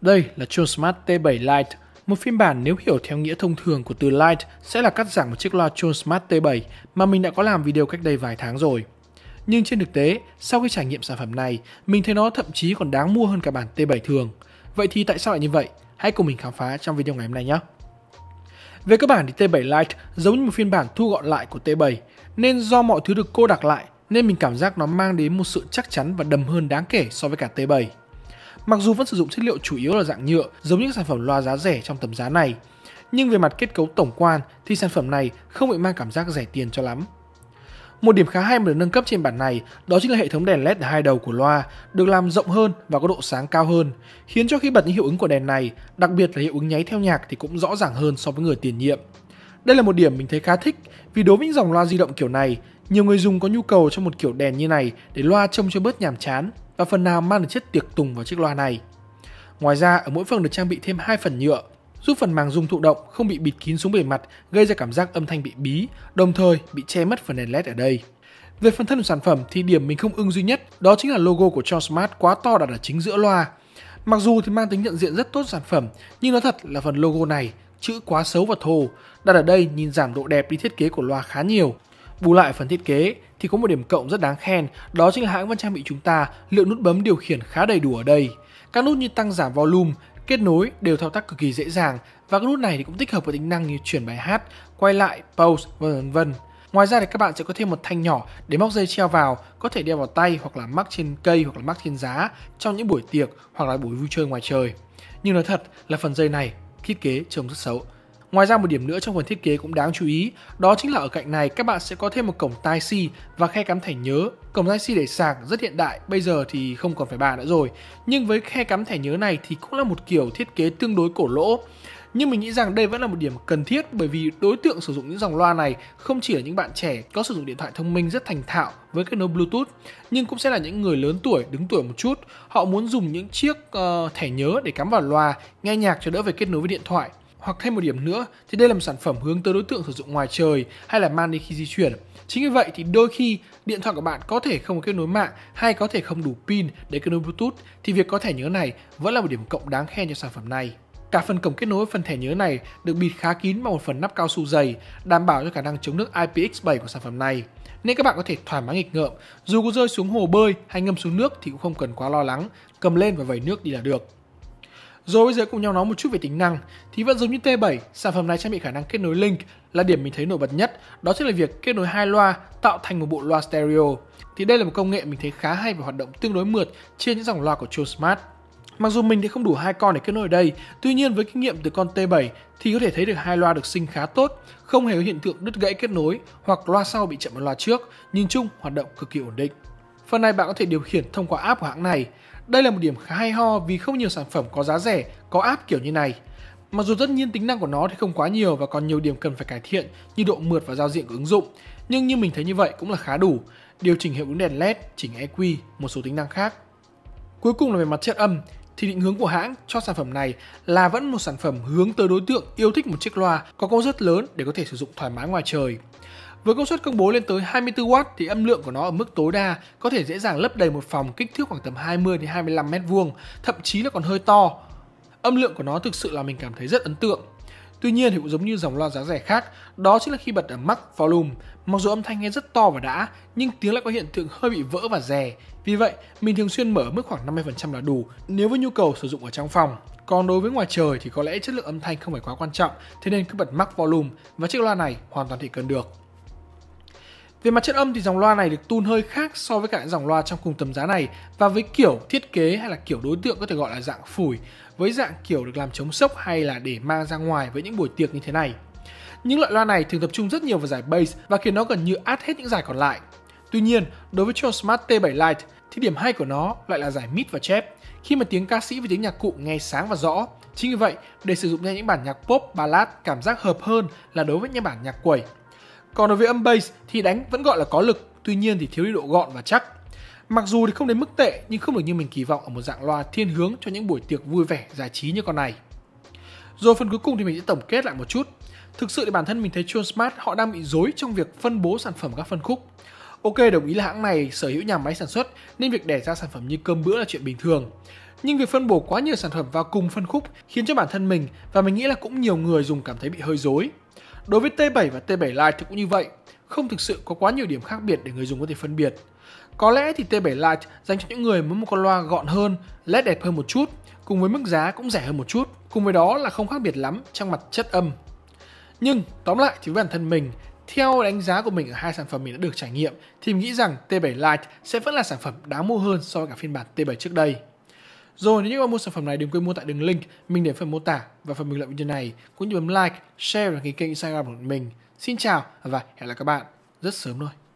Đây là True Smart T7 Lite, một phiên bản nếu hiểu theo nghĩa thông thường của từ Lite sẽ là cắt giảm một chiếc loa True Smart T7 mà mình đã có làm video cách đây vài tháng rồi. Nhưng trên thực tế, sau khi trải nghiệm sản phẩm này, mình thấy nó thậm chí còn đáng mua hơn cả bản T7 thường. Vậy thì tại sao lại như vậy? Hãy cùng mình khám phá trong video ngày hôm nay nhé! Về cơ bản thì T7 Lite giống như một phiên bản thu gọn lại của T7, nên do mọi thứ được cô đặc lại nên mình cảm giác nó mang đến một sự chắc chắn và đầm hơn đáng kể so với cả T7. Mặc dù vẫn sử dụng chất liệu chủ yếu là dạng nhựa giống những sản phẩm loa giá rẻ trong tầm giá này, nhưng về mặt kết cấu tổng quan thì sản phẩm này không bị mang cảm giác rẻ tiền cho lắm. Một điểm khá hay mà được nâng cấp trên bản này đó chính là hệ thống đèn LED ở hai đầu của loa được làm rộng hơn và có độ sáng cao hơn, khiến cho khi bật những hiệu ứng của đèn này, đặc biệt là hiệu ứng nháy theo nhạc thì cũng rõ ràng hơn so với người tiền nhiệm. Đây là một điểm mình thấy khá thích vì đối với những dòng loa di động kiểu này, nhiều người dùng có nhu cầu cho một kiểu đèn như này để loa trông cho bớt nhàm chán và phần nào mang được chất tiệc tùng vào chiếc loa này. Ngoài ra, ở mỗi phần được trang bị thêm hai phần nhựa, giúp phần màng dùng thụ động không bị bịt kín xuống bề mặt gây ra cảm giác âm thanh bị bí, đồng thời bị che mất phần đèn LED ở đây. Về phần thân của sản phẩm thì điểm mình không ưng duy nhất đó chính là logo của Charles Smart quá to đặt ở chính giữa loa. Mặc dù thì mang tính nhận diện rất tốt sản phẩm, nhưng nó thật là phần logo này chữ quá xấu và thô, đặt ở đây nhìn giảm độ đẹp đi thiết kế của loa khá nhiều. Bù lại phần thiết kế thì có một điểm cộng rất đáng khen, đó chính là hãng vẫn trang bị chúng ta lượng nút bấm điều khiển khá đầy đủ ở đây. Các nút như tăng giảm volume, kết nối đều thao tác cực kỳ dễ dàng và các nút này thì cũng tích hợp với tính năng như chuyển bài hát, quay lại, pause vân vân. Ngoài ra thì các bạn sẽ có thêm một thanh nhỏ để móc dây treo vào, có thể đeo vào tay hoặc là mắc trên cây hoặc là mắc trên giá trong những buổi tiệc hoặc là buổi vui chơi ngoài trời. Nhưng nói thật là phần dây này thiết kế trông rất xấu, Ngoài ra một điểm nữa trong phần thiết kế cũng đáng chú ý, đó chính là ở cạnh này các bạn sẽ có thêm một cổng tai si và khe cắm thẻ nhớ. Cổng tai si để sạc rất hiện đại, bây giờ thì không còn phải bàn nữa rồi. Nhưng với khe cắm thẻ nhớ này thì cũng là một kiểu thiết kế tương đối cổ lỗ. Nhưng mình nghĩ rằng đây vẫn là một điểm cần thiết bởi vì đối tượng sử dụng những dòng loa này không chỉ là những bạn trẻ có sử dụng điện thoại thông minh rất thành thạo với kết nối Bluetooth nhưng cũng sẽ là những người lớn tuổi, đứng tuổi một chút. Họ muốn dùng những chiếc uh, thẻ nhớ để cắm vào loa, nghe nhạc cho đỡ phải kết nối với điện thoại hoặc thêm một điểm nữa thì đây là một sản phẩm hướng tới đối tượng sử dụng ngoài trời hay là mang đi khi di chuyển. Chính vì vậy thì đôi khi điện thoại của bạn có thể không có kết nối mạng hay có thể không đủ pin để kết nối Bluetooth thì việc có thẻ nhớ này vẫn là một điểm cộng đáng khen cho sản phẩm này. Cả phần cổng kết nối phần thẻ nhớ này được bịt khá kín bằng một phần nắp cao su dày, đảm bảo cho khả năng chống nước IPX7 của sản phẩm này. Nên các bạn có thể thoải mái nghịch ngợm, dù có rơi xuống hồ bơi hay ngâm xuống nước thì cũng không cần quá lo lắng, cầm lên và vẩy nước đi là được. Rồi bây giờ cùng nhau nói một chút về tính năng. Thì vẫn giống như T7, sản phẩm này trang bị khả năng kết nối link là điểm mình thấy nổi bật nhất, đó chính là việc kết nối hai loa tạo thành một bộ loa stereo. Thì đây là một công nghệ mình thấy khá hay và hoạt động tương đối mượt trên những dòng loa của True Smart. Mặc dù mình thì không đủ hai con để kết nối ở đây, tuy nhiên với kinh nghiệm từ con T7 thì có thể thấy được hai loa được sinh khá tốt, không hề có hiện tượng đứt gãy kết nối hoặc loa sau bị chậm hơn loa trước, nhìn chung hoạt động cực kỳ ổn định. Phần này bạn có thể điều khiển thông qua app của hãng này. Đây là một điểm khá hay ho vì không nhiều sản phẩm có giá rẻ, có app kiểu như này. Mặc dù tất nhiên tính năng của nó thì không quá nhiều và còn nhiều điểm cần phải cải thiện như độ mượt và giao diện của ứng dụng, nhưng như mình thấy như vậy cũng là khá đủ. Điều chỉnh hiệu ứng đèn LED, chỉnh EQ, một số tính năng khác. Cuối cùng là về mặt chất âm, thì định hướng của hãng cho sản phẩm này là vẫn một sản phẩm hướng tới đối tượng yêu thích một chiếc loa có công suất lớn để có thể sử dụng thoải mái ngoài trời. Với công suất công bố lên tới 24W thì âm lượng của nó ở mức tối đa có thể dễ dàng lấp đầy một phòng kích thước khoảng tầm 20 đến 25 mét vuông thậm chí là còn hơi to. Âm lượng của nó thực sự là mình cảm thấy rất ấn tượng. Tuy nhiên thì cũng giống như dòng loa giá rẻ khác, đó chính là khi bật ở max volume, mặc dù âm thanh nghe rất to và đã, nhưng tiếng lại có hiện tượng hơi bị vỡ và rè. Vì vậy, mình thường xuyên mở mức khoảng 50% là đủ nếu với nhu cầu sử dụng ở trong phòng. Còn đối với ngoài trời thì có lẽ chất lượng âm thanh không phải quá quan trọng, thế nên cứ bật max volume và chiếc loa này hoàn toàn thì cần được. Về mặt chất âm thì dòng loa này được tune hơi khác so với cả những dòng loa trong cùng tầm giá này và với kiểu thiết kế hay là kiểu đối tượng có thể gọi là dạng phủi với dạng kiểu được làm chống sốc hay là để mang ra ngoài với những buổi tiệc như thế này. Những loại loa này thường tập trung rất nhiều vào giải bass và khiến nó gần như át hết những giải còn lại. Tuy nhiên, đối với Tron Smart T7 Lite thì điểm hay của nó lại là giải mid và chép khi mà tiếng ca sĩ và tiếng nhạc cụ nghe sáng và rõ. Chính vì vậy, để sử dụng ra những bản nhạc pop, ballad cảm giác hợp hơn là đối với những bản nhạc quẩy còn đối với âm bass thì đánh vẫn gọi là có lực, tuy nhiên thì thiếu đi độ gọn và chắc. Mặc dù thì không đến mức tệ nhưng không được như mình kỳ vọng ở một dạng loa thiên hướng cho những buổi tiệc vui vẻ, giải trí như con này. Rồi phần cuối cùng thì mình sẽ tổng kết lại một chút. Thực sự thì bản thân mình thấy Tron Smart họ đang bị dối trong việc phân bố sản phẩm các phân khúc. Ok, đồng ý là hãng này sở hữu nhà máy sản xuất nên việc đẻ ra sản phẩm như cơm bữa là chuyện bình thường. Nhưng việc phân bổ quá nhiều sản phẩm vào cùng phân khúc khiến cho bản thân mình và mình nghĩ là cũng nhiều người dùng cảm thấy bị hơi dối. Đối với T7 và T7 Lite thì cũng như vậy, không thực sự có quá nhiều điểm khác biệt để người dùng có thể phân biệt. Có lẽ thì T7 Lite dành cho những người muốn một con loa gọn hơn, LED đẹp hơn một chút, cùng với mức giá cũng rẻ hơn một chút, cùng với đó là không khác biệt lắm trong mặt chất âm. Nhưng tóm lại thì với bản thân mình, theo đánh giá của mình ở hai sản phẩm mình đã được trải nghiệm thì mình nghĩ rằng T7 Lite sẽ vẫn là sản phẩm đáng mua hơn so với cả phiên bản T7 trước đây. Rồi nếu như bạn mua sản phẩm này đừng quên mua tại đường link mình để phần mô tả và phần bình luận video này cũng như bấm like, share và đăng ký kênh Instagram của mình. Xin chào và hẹn gặp lại các bạn rất sớm thôi.